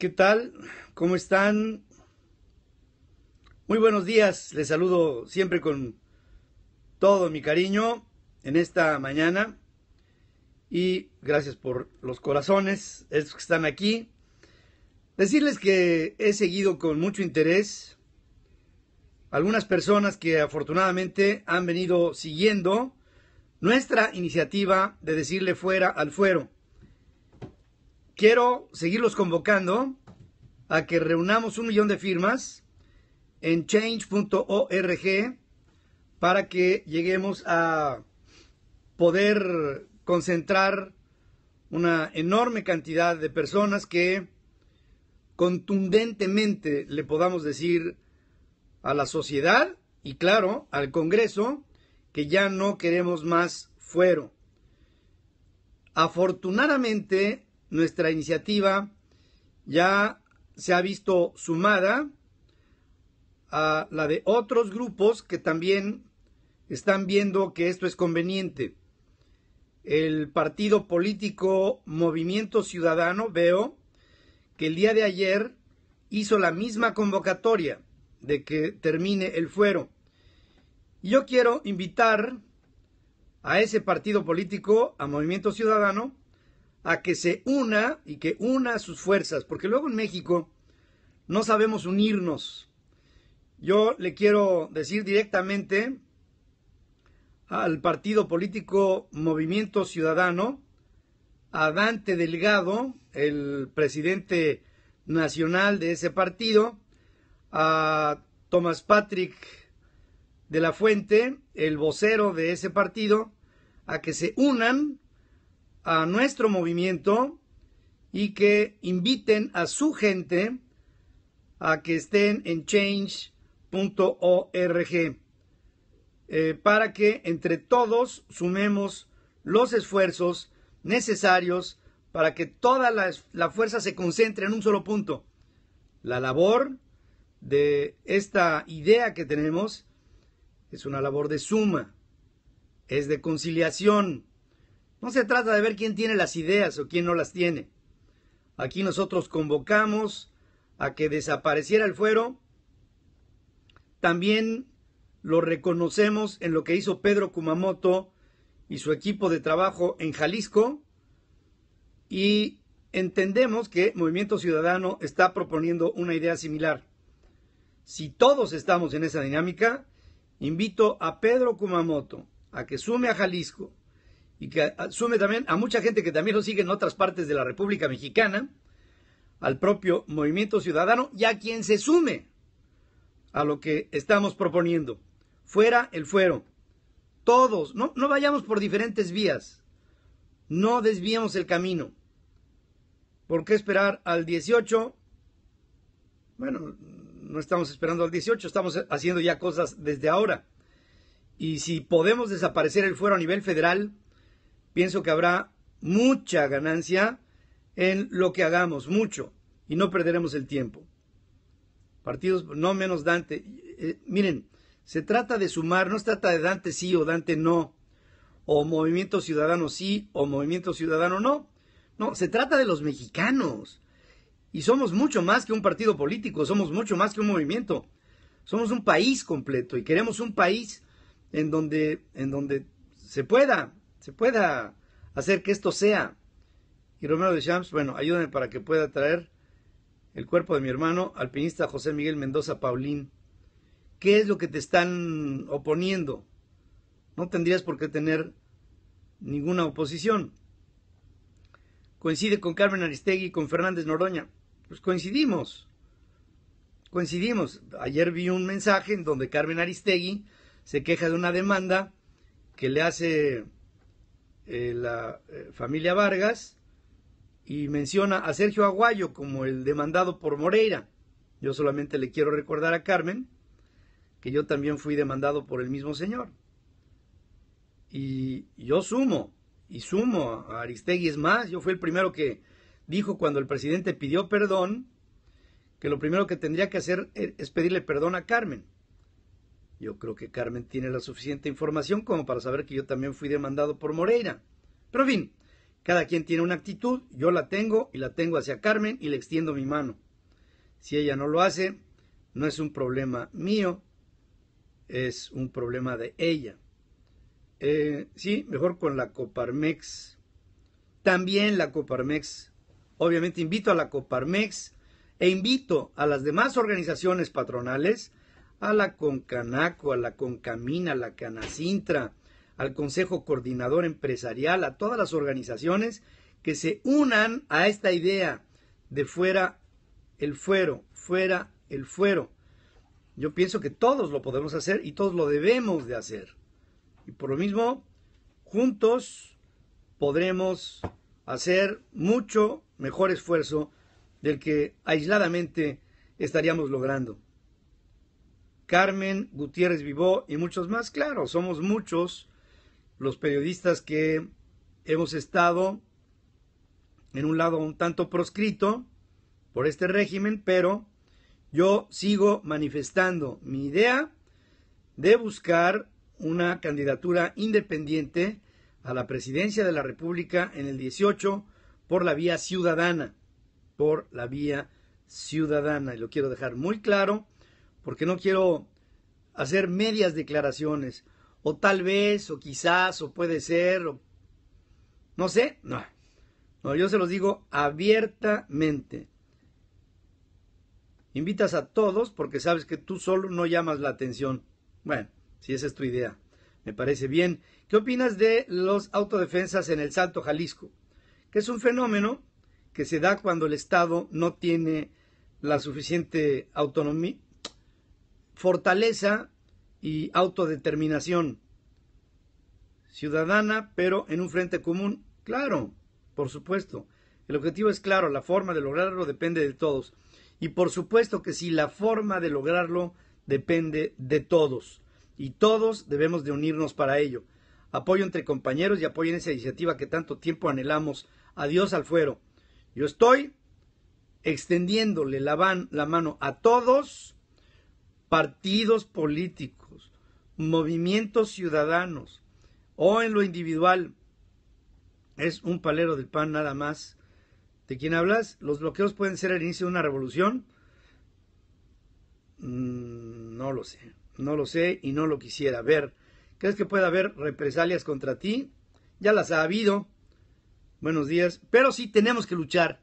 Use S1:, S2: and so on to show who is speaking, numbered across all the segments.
S1: ¿Qué tal? ¿Cómo están? Muy buenos días. Les saludo siempre con todo mi cariño en esta mañana. Y gracias por los corazones, estos que están aquí. Decirles que he seguido con mucho interés algunas personas que afortunadamente han venido siguiendo nuestra iniciativa de decirle fuera al fuero quiero seguirlos convocando a que reunamos un millón de firmas en change.org para que lleguemos a poder concentrar una enorme cantidad de personas que contundentemente le podamos decir a la sociedad y claro al Congreso que ya no queremos más fuero. Afortunadamente nuestra iniciativa ya se ha visto sumada a la de otros grupos que también están viendo que esto es conveniente. El partido político Movimiento Ciudadano, veo, que el día de ayer hizo la misma convocatoria de que termine el fuero. Yo quiero invitar a ese partido político, a Movimiento Ciudadano, a que se una y que una sus fuerzas, porque luego en México no sabemos unirnos. Yo le quiero decir directamente al partido político Movimiento Ciudadano, a Dante Delgado, el presidente nacional de ese partido, a Tomás Patrick de la Fuente, el vocero de ese partido, a que se unan a nuestro movimiento y que inviten a su gente a que estén en change.org eh, para que entre todos sumemos los esfuerzos necesarios para que toda la, la fuerza se concentre en un solo punto. La labor de esta idea que tenemos es una labor de suma, es de conciliación, no se trata de ver quién tiene las ideas o quién no las tiene. Aquí nosotros convocamos a que desapareciera el fuero. También lo reconocemos en lo que hizo Pedro Kumamoto y su equipo de trabajo en Jalisco y entendemos que Movimiento Ciudadano está proponiendo una idea similar. Si todos estamos en esa dinámica, invito a Pedro Kumamoto a que sume a Jalisco, y que asume también a mucha gente que también lo sigue en otras partes de la República Mexicana, al propio movimiento ciudadano y a quien se sume a lo que estamos proponiendo. Fuera el fuero. Todos, no, vayamos por diferentes vías. No desviemos el camino. ¿Por qué esperar al 18? Bueno, no estamos esperando al 18, estamos haciendo ya cosas desde ahora. Y si podemos desaparecer el fuero a nivel federal, pienso que habrá mucha ganancia en lo que hagamos, mucho, y no perderemos el tiempo. Partidos, no menos Dante. Eh, miren, se trata de sumar, no se trata de Dante sí o Dante no, o Movimiento Ciudadano sí o Movimiento Ciudadano no. No, se trata de los mexicanos. Y somos mucho más que un partido político, somos mucho más que un movimiento. Somos un país completo y queremos un país en donde, en donde se pueda se pueda hacer que esto sea. Y Romero de Champs, bueno, ayúdame para que pueda traer el cuerpo de mi hermano, alpinista José Miguel Mendoza Paulín. ¿Qué es lo que te están oponiendo? No tendrías por qué tener ninguna oposición. Coincide con Carmen Aristegui y con Fernández Noroña. Pues coincidimos. Coincidimos. Ayer vi un mensaje en donde Carmen Aristegui se queja de una demanda que le hace eh, la eh, familia Vargas y menciona a Sergio Aguayo como el demandado por Moreira. Yo solamente le quiero recordar a Carmen que yo también fui demandado por el mismo señor. Y yo sumo, y sumo a Aristegui es más, yo fui el primero que dijo cuando el presidente pidió perdón, que lo primero que tendría que hacer es pedirle perdón a Carmen. Yo creo que Carmen tiene la suficiente información como para saber que yo también fui demandado por Moreira. Pero en fin, cada quien tiene una actitud, yo la tengo y la tengo hacia Carmen y le extiendo mi mano. Si ella no lo hace, no es un problema mío, es un problema de ella. Eh, sí, mejor con la Coparmex. También la Coparmex. Obviamente invito a la Coparmex e invito a las demás organizaciones patronales a la Concanaco, a la Concamina, a la Canacintra, al Consejo Coordinador Empresarial, a todas las organizaciones que se unan a esta idea de fuera el fuero, fuera el fuero. Yo pienso que todos lo podemos hacer y todos lo debemos de hacer. Y por lo mismo, juntos podremos hacer mucho mejor esfuerzo del que aisladamente estaríamos logrando. Carmen Gutiérrez Vivó y muchos más. Claro, somos muchos los periodistas que hemos estado en un lado un tanto proscrito por este régimen, pero yo sigo manifestando mi idea de buscar una candidatura independiente a la presidencia de la República en el 18 por la vía ciudadana, por la vía ciudadana. Y lo quiero dejar muy claro porque no quiero hacer medias declaraciones, o tal vez, o quizás, o puede ser, no sé, no. No, yo se los digo abiertamente. Invitas a todos porque sabes que tú solo no llamas la atención. Bueno, si esa es tu idea, me parece bien. ¿Qué opinas de los autodefensas en el Salto Jalisco? Que es un fenómeno que se da cuando el Estado no tiene la suficiente autonomía, fortaleza y autodeterminación ciudadana, pero en un frente común. Claro, por supuesto. El objetivo es claro, la forma de lograrlo depende de todos. Y por supuesto que sí, la forma de lograrlo depende de todos. Y todos debemos de unirnos para ello. Apoyo entre compañeros y apoyo en esa iniciativa que tanto tiempo anhelamos. Adiós al fuero. Yo estoy extendiéndole la, la mano a todos partidos políticos, movimientos ciudadanos o en lo individual es un palero del pan nada más. ¿De quién hablas? ¿Los bloqueos pueden ser el inicio de una revolución? Mm, no lo sé, no lo sé y no lo quisiera ver. ¿Crees que puede haber represalias contra ti? Ya las ha habido. Buenos días. Pero sí tenemos que luchar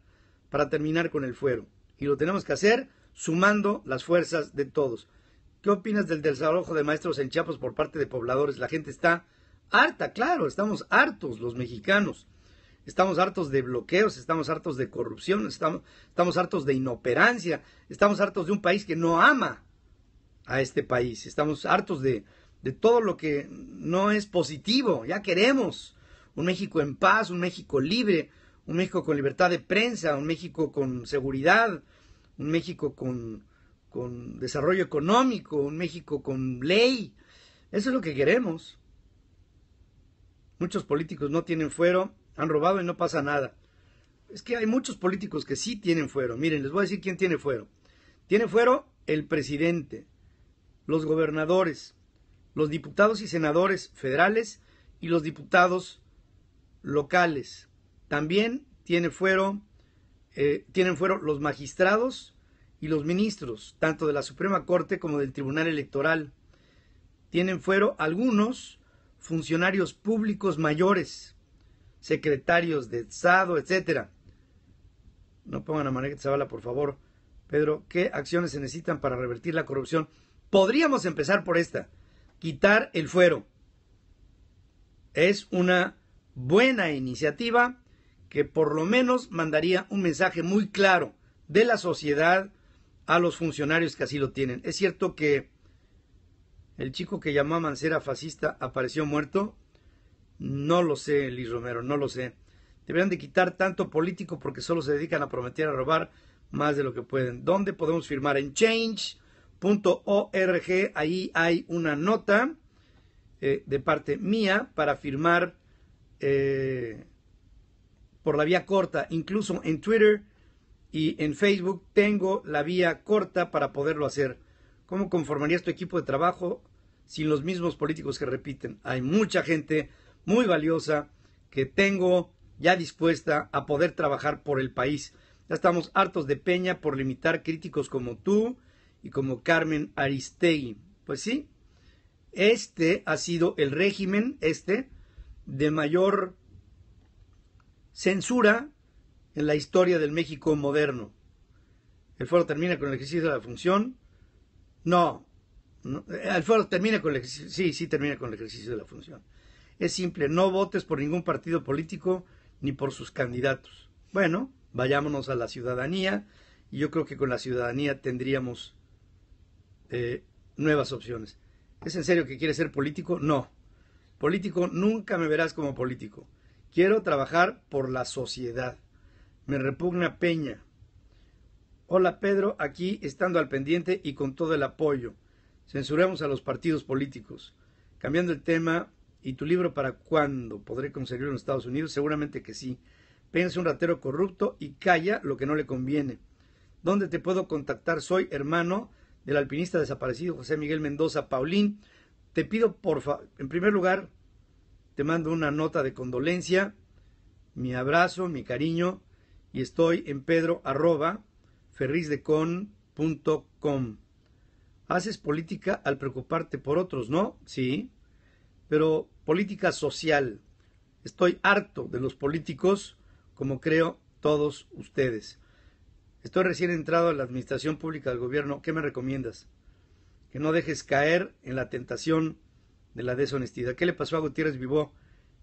S1: para terminar con el fuero. Y lo tenemos que hacer sumando las fuerzas de todos. ¿Qué opinas del desalojo de maestros en Chiapas por parte de pobladores? La gente está harta, claro, estamos hartos los mexicanos. Estamos hartos de bloqueos, estamos hartos de corrupción, estamos, estamos hartos de inoperancia, estamos hartos de un país que no ama a este país, estamos hartos de, de todo lo que no es positivo. Ya queremos un México en paz, un México libre, un México con libertad de prensa, un México con seguridad, un México con con desarrollo económico, un México con ley. Eso es lo que queremos. Muchos políticos no tienen fuero, han robado y no pasa nada. Es que hay muchos políticos que sí tienen fuero. Miren, les voy a decir quién tiene fuero. Tiene fuero el presidente, los gobernadores, los diputados y senadores federales y los diputados locales. También tiene fuero, eh, tienen fuero los magistrados y los ministros, tanto de la Suprema Corte como del Tribunal Electoral. Tienen fuero algunos funcionarios públicos mayores, secretarios de Estado, etc. No pongan a que Zavala, por favor. Pedro, ¿qué acciones se necesitan para revertir la corrupción? Podríamos empezar por esta, quitar el fuero. Es una buena iniciativa que por lo menos mandaría un mensaje muy claro de la sociedad a los funcionarios que así lo tienen. Es cierto que el chico que llamó a Mancera fascista apareció muerto. No lo sé, Liz Romero, no lo sé. Deberían de quitar tanto político porque solo se dedican a prometer a robar más de lo que pueden. ¿Dónde podemos firmar? En change.org. Ahí hay una nota eh, de parte mía para firmar eh, por la vía corta. Incluso en Twitter y en Facebook tengo la vía corta para poderlo hacer. ¿Cómo conformarías tu equipo de trabajo sin los mismos políticos que repiten? Hay mucha gente muy valiosa que tengo ya dispuesta a poder trabajar por el país. Ya estamos hartos de Peña por limitar críticos como tú y como Carmen Aristegui. Pues sí, este ha sido el régimen, este, de mayor censura en la historia del México moderno. El foro termina con el ejercicio de la función. No, eh, el foro termina con el ejercicio. Sí, sí termina con el ejercicio de la función. Es simple, no votes por ningún partido político ni por sus candidatos. Bueno, vayámonos a la ciudadanía y yo creo que con la ciudadanía tendríamos eh, nuevas opciones. ¿Es en serio que quieres ser político? No. Político nunca me verás como político. Quiero trabajar por la sociedad. Me repugna Peña. Hola Pedro, aquí estando al pendiente y con todo el apoyo. Censuramos a los partidos políticos. Cambiando el tema, ¿y tu libro para cuándo? ¿Podré conseguirlo en Estados Unidos? Seguramente que sí. Pensa un ratero corrupto y calla lo que no le conviene. ¿Dónde te puedo contactar? Soy hermano del alpinista desaparecido José Miguel Mendoza Paulín. Te pido, por favor, en primer lugar, te mando una nota de condolencia, mi abrazo, mi cariño y estoy en pedro Haces política al preocuparte por otros, ¿no? Sí, pero política social. Estoy harto de los políticos, como creo todos ustedes. Estoy recién entrado a la administración pública del gobierno. ¿Qué me recomiendas? Que no dejes caer en la tentación de la deshonestidad. ¿Qué le pasó a Gutiérrez Vivó?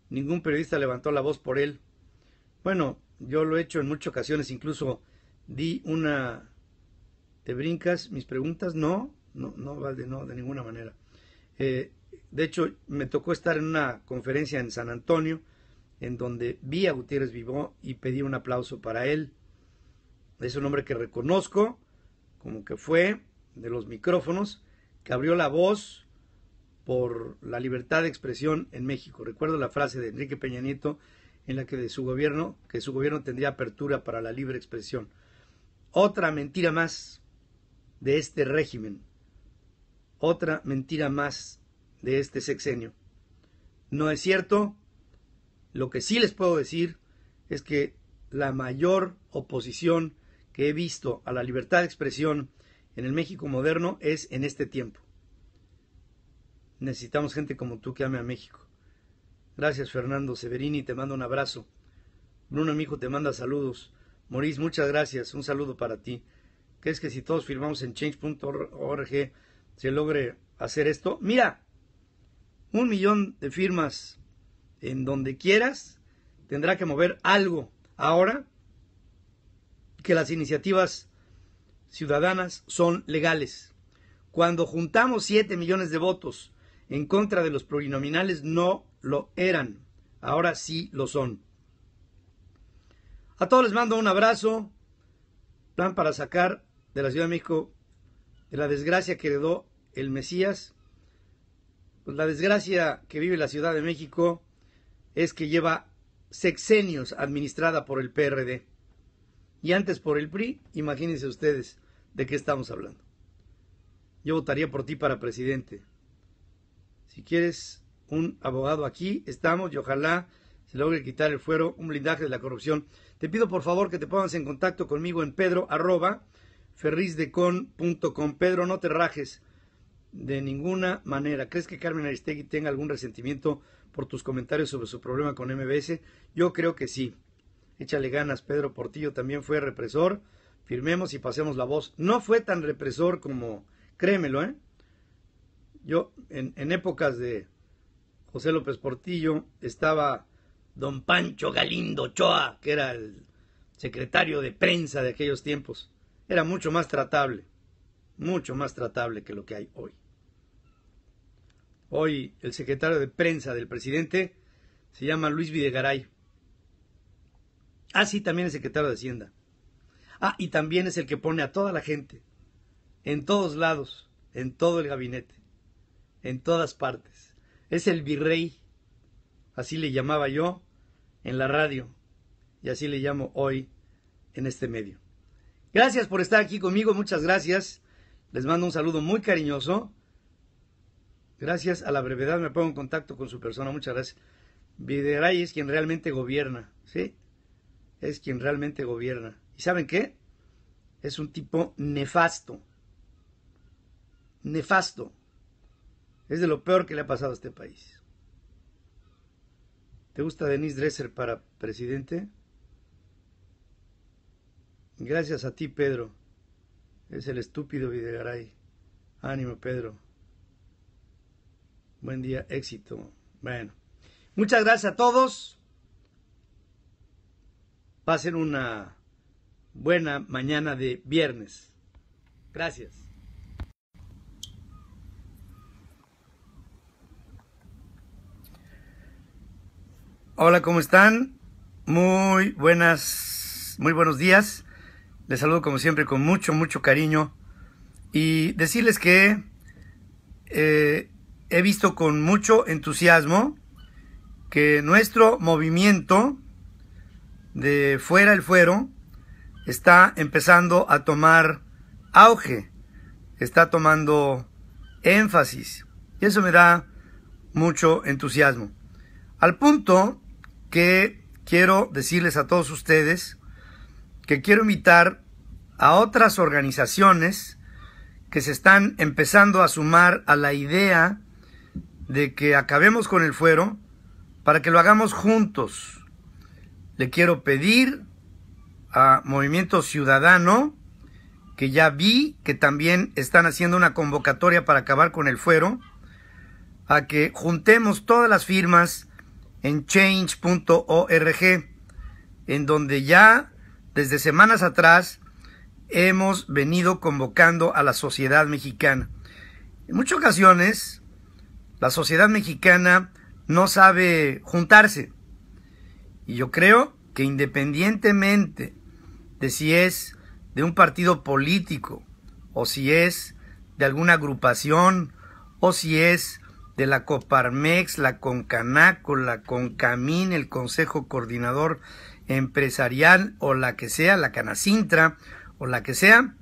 S1: Ningún periodista levantó la voz por él. Bueno, yo lo he hecho en muchas ocasiones, incluso di una... ¿Te brincas mis preguntas? No, no, no, de no, de ninguna manera. Eh, de hecho, me tocó estar en una conferencia en San Antonio, en donde vi a Gutiérrez Vivó y pedí un aplauso para él. Es un hombre que reconozco, como que fue de los micrófonos, que abrió la voz por la libertad de expresión en México. Recuerdo la frase de Enrique Peña Nieto, en la que de su gobierno, que su gobierno tendría apertura para la libre expresión. Otra mentira más de este régimen. Otra mentira más de este sexenio. No es cierto. Lo que sí les puedo decir es que la mayor oposición que he visto a la libertad de expresión en el México moderno es en este tiempo. Necesitamos gente como tú que ame a México. Gracias, Fernando Severini, te mando un abrazo. Bruno, mi te manda saludos. Morís, muchas gracias, un saludo para ti. ¿Crees que si todos firmamos en change.org se logre hacer esto? Mira, un millón de firmas en donde quieras, tendrá que mover algo. Ahora que las iniciativas ciudadanas son legales. Cuando juntamos 7 millones de votos en contra de los plurinominales, no lo eran, ahora sí lo son. A todos les mando un abrazo, plan para sacar de la Ciudad de México de la desgracia que heredó el Mesías. Pues la desgracia que vive la Ciudad de México es que lleva sexenios administrada por el PRD y antes por el PRI, imagínense ustedes de qué estamos hablando. Yo votaría por ti para presidente. Si quieres un abogado aquí. Estamos y ojalá se logre quitar el fuero, un blindaje de la corrupción. Te pido por favor que te pongas en contacto conmigo en pedro arroba ferrizdecon.com. Pedro, no te rajes de ninguna manera. ¿Crees que Carmen Aristegui tenga algún resentimiento por tus comentarios sobre su problema con MBS? Yo creo que sí. Échale ganas, Pedro Portillo también fue represor. Firmemos y pasemos la voz. No fue tan represor como, créemelo, ¿eh? Yo en épocas de José López Portillo, estaba don Pancho Galindo Choa, que era el secretario de prensa de aquellos tiempos. Era mucho más tratable, mucho más tratable que lo que hay hoy. Hoy el secretario de prensa del presidente se llama Luis Videgaray. Ah, sí, también es secretario de Hacienda. Ah, y también es el que pone a toda la gente, en todos lados, en todo el gabinete, en todas partes es el virrey, así le llamaba yo en la radio y así le llamo hoy en este medio. Gracias por estar aquí conmigo, muchas gracias. Les mando un saludo muy cariñoso. Gracias a la brevedad me pongo en contacto con su persona, muchas gracias. Videray es quien realmente gobierna, ¿sí? Es quien realmente gobierna. ¿Y saben qué? Es un tipo nefasto. Nefasto. Es de lo peor que le ha pasado a este país. ¿Te gusta Denise Dresser para presidente? Gracias a ti, Pedro. Es el estúpido Videgaray. Ánimo, Pedro. Buen día, éxito. Bueno, muchas gracias a todos. Pasen una buena mañana de viernes. Gracias. Hola, ¿cómo están? Muy buenas, muy buenos días. Les saludo como siempre con mucho, mucho cariño. Y decirles que eh, he visto con mucho entusiasmo que nuestro movimiento de fuera el fuero está empezando a tomar auge, está tomando énfasis. Y eso me da mucho entusiasmo. Al punto que quiero decirles a todos ustedes que quiero invitar a otras organizaciones que se están empezando a sumar a la idea de que acabemos con el fuero para que lo hagamos juntos. Le quiero pedir a Movimiento Ciudadano, que ya vi que también están haciendo una convocatoria para acabar con el fuero, a que juntemos todas las firmas en change.org, en donde ya desde semanas atrás hemos venido convocando a la sociedad mexicana. En muchas ocasiones, la sociedad mexicana no sabe juntarse. Y yo creo que independientemente de si es de un partido político, o si es de alguna agrupación, o si es de la Coparmex, la Concanaco, la Concamín, el Consejo Coordinador Empresarial o la que sea, la Canacintra o la que sea,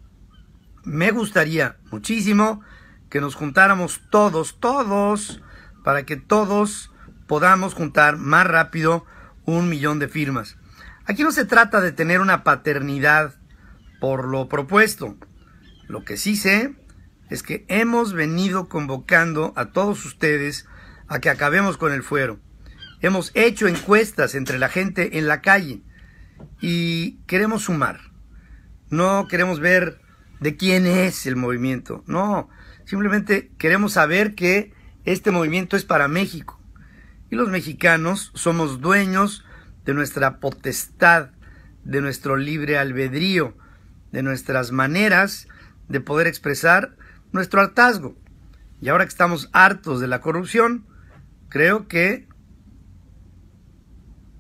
S1: me gustaría muchísimo que nos juntáramos todos, todos, para que todos podamos juntar más rápido un millón de firmas. Aquí no se trata de tener una paternidad por lo propuesto. Lo que sí sé es que hemos venido convocando a todos ustedes a que acabemos con el fuero. Hemos hecho encuestas entre la gente en la calle y queremos sumar. No queremos ver de quién es el movimiento. No, simplemente queremos saber que este movimiento es para México. Y los mexicanos somos dueños de nuestra potestad, de nuestro libre albedrío, de nuestras maneras de poder expresar nuestro hartazgo. Y ahora que estamos hartos de la corrupción, creo que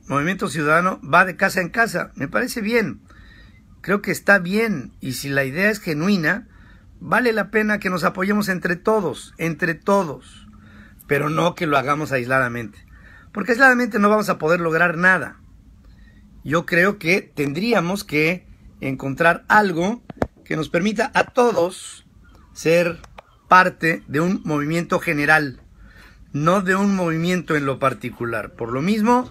S1: Movimiento Ciudadano va de casa en casa. Me parece bien. Creo que está bien. Y si la idea es genuina, vale la pena que nos apoyemos entre todos, entre todos. Pero no que lo hagamos aisladamente. Porque aisladamente no vamos a poder lograr nada. Yo creo que tendríamos que encontrar algo que nos permita a todos ser parte de un movimiento general, no de un movimiento en lo particular. Por lo mismo,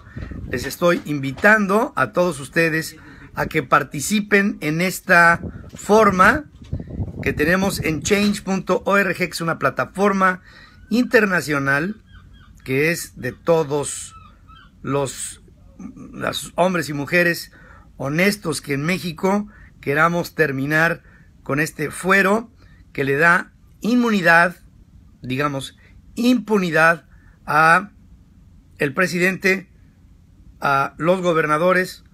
S1: les estoy invitando a todos ustedes a que participen en esta forma que tenemos en change.org, que es una plataforma internacional que es de todos los, los, hombres y mujeres honestos que en México queramos terminar con este fuero que le da inmunidad, digamos, impunidad a el presidente, a los gobernadores,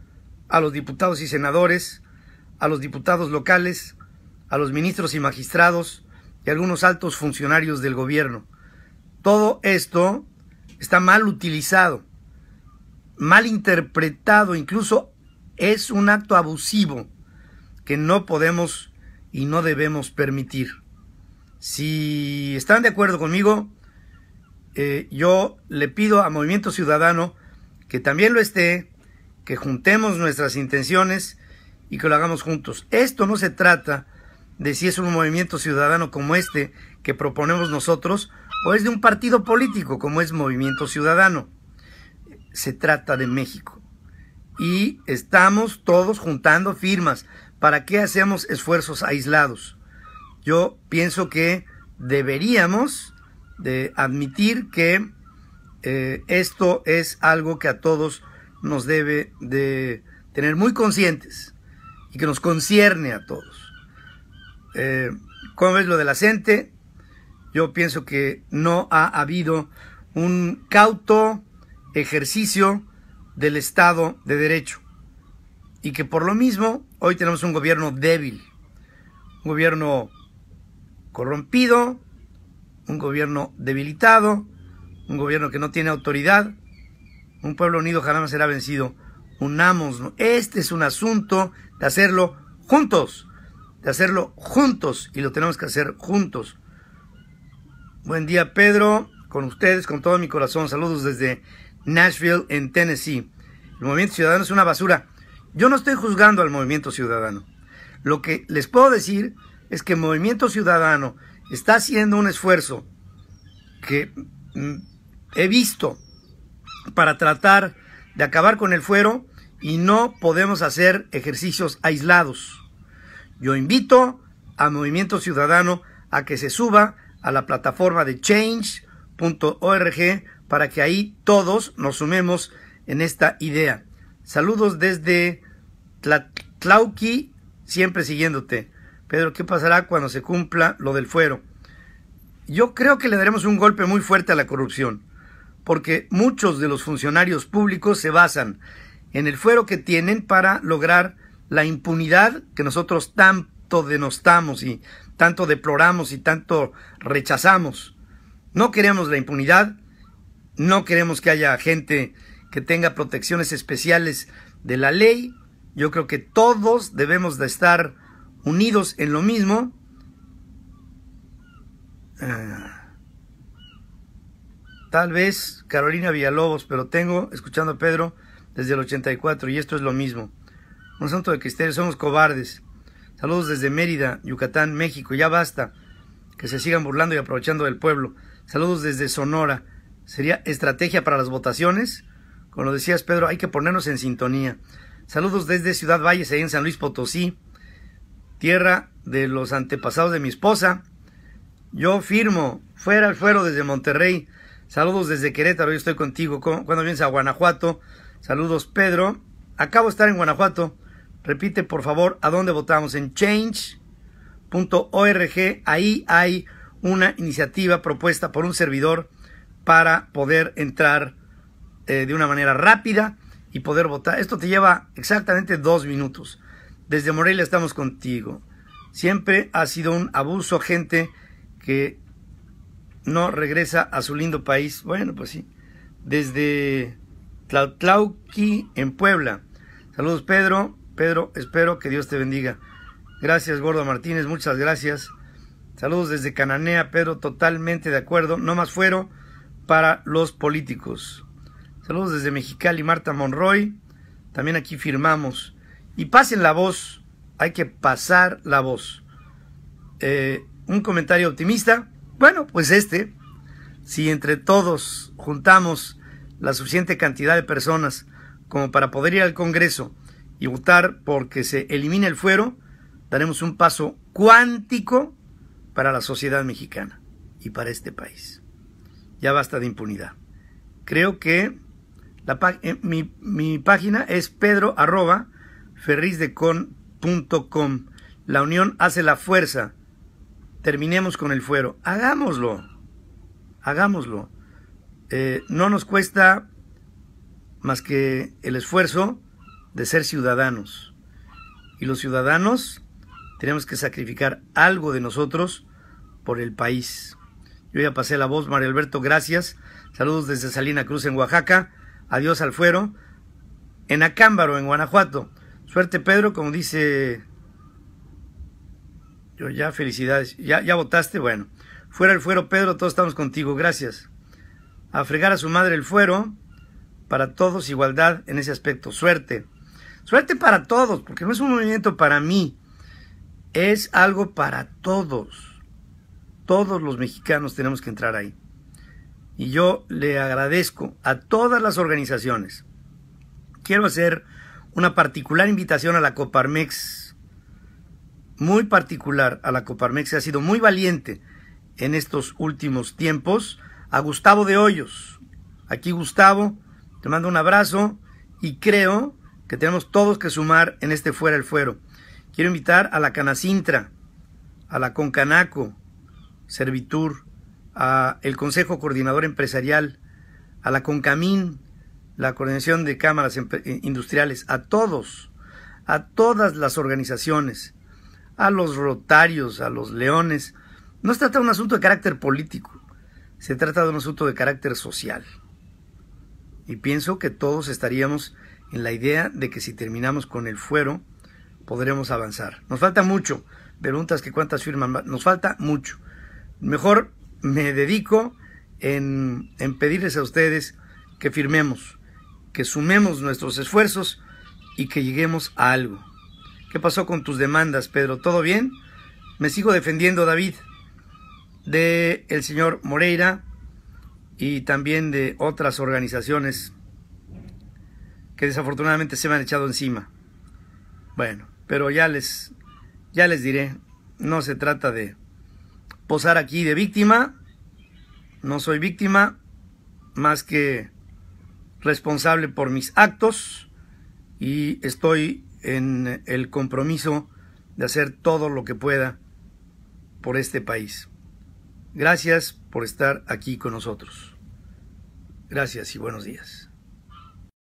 S1: a los diputados y senadores, a los diputados locales, a los ministros y magistrados y algunos altos funcionarios del gobierno. Todo esto está mal utilizado, mal interpretado, incluso es un acto abusivo que no podemos y no debemos permitir. Si están de acuerdo conmigo, eh, yo le pido a Movimiento Ciudadano que también lo esté, que juntemos nuestras intenciones y que lo hagamos juntos. Esto no se trata de si es un movimiento ciudadano como este que proponemos nosotros o es de un partido político como es Movimiento Ciudadano. Se trata de México y estamos todos juntando firmas. ¿Para qué hacemos esfuerzos aislados? Yo pienso que deberíamos de admitir que eh, esto es algo que a todos nos debe de tener muy conscientes y que nos concierne a todos. Eh, ¿Cómo es lo de la gente? Yo pienso que no ha habido un cauto ejercicio del Estado de Derecho. Y que por lo mismo hoy tenemos un gobierno débil, un gobierno corrompido, un gobierno debilitado, un gobierno que no tiene autoridad. Un pueblo unido jamás será vencido. unamos, Este es un asunto de hacerlo juntos, de hacerlo juntos y lo tenemos que hacer juntos. Buen día Pedro, con ustedes, con todo mi corazón. Saludos desde Nashville, en Tennessee. El movimiento ciudadano es una basura. Yo no estoy juzgando al movimiento ciudadano. Lo que les puedo decir es que el movimiento ciudadano está haciendo un esfuerzo que mm, he visto para tratar de acabar con el fuero y no podemos hacer ejercicios aislados. Yo invito a Movimiento Ciudadano a que se suba a la plataforma de change.org para que ahí todos nos sumemos en esta idea. Saludos desde Tlauqui, siempre siguiéndote. Pedro, ¿qué pasará cuando se cumpla lo del fuero? Yo creo que le daremos un golpe muy fuerte a la corrupción, porque muchos de los funcionarios públicos se basan en el fuero que tienen para lograr la impunidad que nosotros tanto denostamos y tanto deploramos y tanto rechazamos. No queremos la impunidad, no queremos que haya gente que tenga protecciones especiales de la ley. Yo creo que todos debemos de estar unidos en lo mismo. Ah. Tal vez Carolina Villalobos, pero tengo escuchando a Pedro desde el 84 y esto es lo mismo. Un asunto de cristerio, somos cobardes. Saludos desde Mérida, Yucatán, México. Ya basta que se sigan burlando y aprovechando del pueblo. Saludos desde Sonora sería estrategia para las votaciones. Como decías, Pedro, hay que ponernos en sintonía. Saludos desde Ciudad Valles, en San Luis Potosí, tierra de los antepasados de mi esposa. Yo firmo, fuera al fuero desde Monterrey. Saludos desde Querétaro, yo estoy contigo. Cuando vienes a Guanajuato, saludos Pedro. Acabo de estar en Guanajuato. Repite por favor a dónde votamos en change.org. Ahí hay una iniciativa propuesta por un servidor para poder entrar eh, de una manera rápida y poder votar. Esto te lleva exactamente dos minutos. Desde Morelia estamos contigo. Siempre ha sido un abuso gente que no regresa a su lindo país. Bueno, pues sí. Desde Tlauqui, en Puebla. Saludos, Pedro. Pedro, espero que Dios te bendiga. Gracias, Gordo Martínez. Muchas gracias. Saludos desde Cananea, Pedro. Totalmente de acuerdo. No más fuero para los políticos. Saludos desde Mexicali, Marta Monroy. También aquí firmamos. Y pasen la voz. Hay que pasar la voz. Eh, un comentario optimista. Bueno, pues este. Si entre todos juntamos la suficiente cantidad de personas como para poder ir al Congreso y votar porque se elimine el fuero, daremos un paso cuántico para la sociedad mexicana y para este país. Ya basta de impunidad. Creo que la, eh, mi, página es pedro arroba La unión hace la fuerza. Terminemos con el fuero. Hagámoslo. Hagámoslo. Eh, no nos cuesta más que el esfuerzo de ser ciudadanos. Y los ciudadanos tenemos que sacrificar algo de nosotros por el país. Yo ya pasé la voz, Mario Alberto, gracias. Saludos desde Salina Cruz en Oaxaca. Adiós al fuero En Acámbaro, en Guanajuato. Suerte Pedro, como dice... Yo ya, felicidades. ¿Ya, ya votaste? Bueno. Fuera el fuero, Pedro, todos estamos contigo. Gracias. A fregar a su madre el fuero. Para todos, igualdad en ese aspecto. Suerte. Suerte para todos, porque no es un movimiento para mí. Es algo para todos. Todos los mexicanos tenemos que entrar ahí. Y yo le agradezco a todas las organizaciones. Quiero hacer una particular invitación a la Coparmex, muy particular a la Coparmex, se ha sido muy valiente en estos últimos tiempos, a Gustavo de Hoyos. Aquí Gustavo, te mando un abrazo y creo que tenemos todos que sumar en este fuera el fuero. Quiero invitar a la Canacintra, a la Concanaco, Servitur, al Consejo Coordinador Empresarial, a la CONCAMIN, la Coordinación de Cámaras eh, Industriales, a todos, a todas las organizaciones, a los Rotarios, a los Leones. No se trata de un asunto de carácter político, se trata de un asunto de carácter social. Y pienso que todos estaríamos en la idea de que si terminamos con el fuero, podremos avanzar. Nos falta mucho. Preguntas que cuántas firman. Nos falta mucho mejor me dedico en, pedirles a ustedes que firmemos, que sumemos nuestros esfuerzos y que lleguemos a algo. ¿Qué pasó con tus demandas, Pedro? ¿Todo bien? Me sigo defendiendo, David, de el señor Moreira y también de otras organizaciones que desafortunadamente se me han echado encima. Bueno, pero ya les ya les diré, no se trata de posar aquí de víctima. No soy víctima, más que responsable por mis actos y estoy en el compromiso de hacer todo lo que pueda por este país. Gracias por estar aquí con nosotros. Gracias y buenos días.